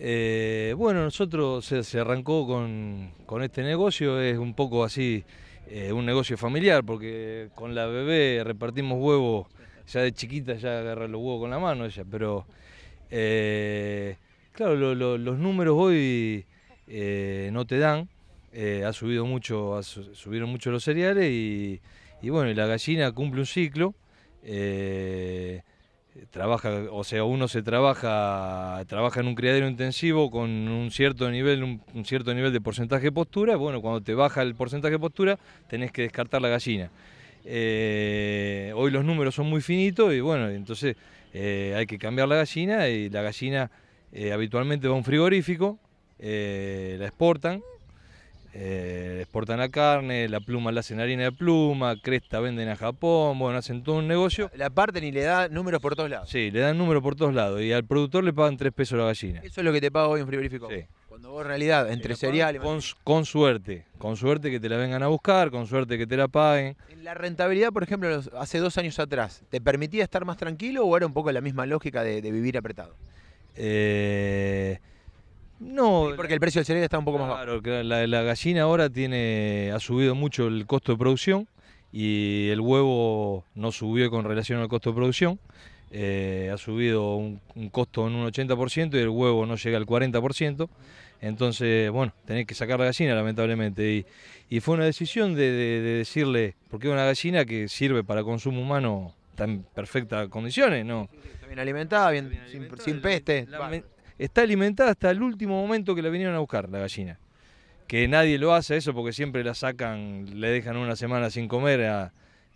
Eh, bueno, nosotros se, arrancó con, este negocio, es un poco así, eh, un negocio familiar, porque con la bebé repartimos huevos, ya de chiquita ya agarra los huevos con la mano ella, pero eh, claro, los números hoy no te dan, ha subido mucho, subieron mucho los cereales y, y, bueno, la gallina cumple un ciclo trabaja, o sea, uno se trabaja, trabaja en un criadero intensivo con un cierto nivel, un, cierto nivel de porcentaje de postura, bueno, cuando te baja el porcentaje de postura, tenés que descartar la gallina. Eh, hoy los números son muy finitos y bueno, entonces eh, hay que cambiar la gallina y la gallina eh, habitualmente va a un frigorífico, la exportan eh, exportan la carne, la pluma la hacen harina de pluma, cresta venden a Japón, bueno, hacen todo un negocio. La parten y le da números por todos lados. Sí, le dan números por todos lados y al productor le pagan 3 pesos la gallina. Eso es lo que te paga hoy en frigorífico. Sí. Cuando vos en realidad, eh, entre cereales... Con, suerte, con suerte que te la vengan a buscar, con suerte que te la paguen. la rentabilidad, por ejemplo, hace dos años atrás, ¿te permitía estar más tranquilo o era un poco la misma lógica de, de vivir apretado? Eh, no. porque el precio del cereal está un poco más bajo. La, la, gallina ahora tiene, ha subido mucho el costo de producción y el huevo no subió con relación al costo de producción. Eh, ha subido un, costo en un 80% y el huevo no llega al 40%. Entonces, bueno, tenés que sacar la gallina, lamentablemente. Y, fue una decisión de, de, de, decirle, porque una gallina que sirve para consumo humano está en perfectas condiciones, ¿no? Está bien alimentada, bien, sin, peste está alimentada hasta el último momento que la vinieron a buscar, la gallina. Que nadie lo hace eso porque siempre la sacan, le dejan una semana sin comer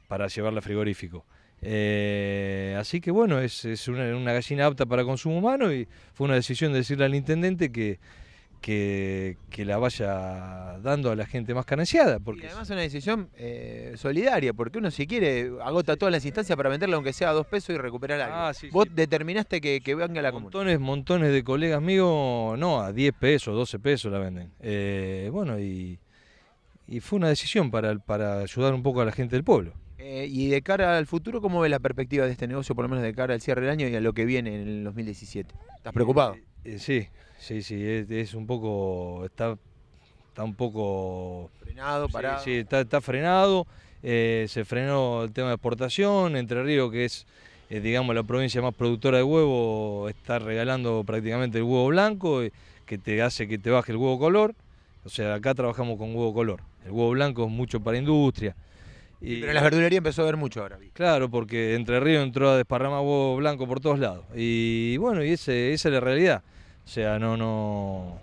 para llevarla al frigorífico. Eh, así que bueno, es, una, una, gallina apta para consumo humano y fue una decisión de decirle al intendente que, que, la vaya dando a la gente más carenciada. Porque y además es una decisión eh, solidaria, porque uno si quiere agota todas las instancias para venderla aunque sea a dos pesos y recuperar algo. Ah, Vos determinaste que, que a la montones, Montones de colegas míos, no, a 10 pesos, 12 pesos la venden. Eh, bueno, y, y, fue una decisión para, ayudar un poco a la gente del pueblo. Eh, y de cara al futuro, ¿cómo ves la perspectiva de este negocio, por lo menos de cara al cierre del año y a lo que viene en el 2017? ¿Estás preocupado? Eh, sí, sí, sí, es, un poco, está, un poco... Frenado, parado. Sí, está, frenado, eh, se frenó el tema de exportación, Entre Ríos, que es, eh, digamos, la provincia más productora de huevo, está regalando prácticamente el huevo blanco, que te hace que te baje el huevo color, o sea, acá trabajamos con huevo color, el huevo blanco es mucho para industria. Pero en las verdulerías empezó a ver mucho ahora. Claro, porque Entre Ríos entró a desparramar huevo blanco por todos lados. Y bueno, y esa es la realidad. O sea, no, no.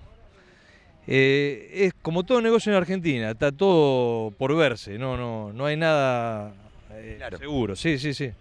Eh, es como todo negocio en Argentina, está todo por verse, no, no, no hay nada eh, seguro, sí, sí, sí.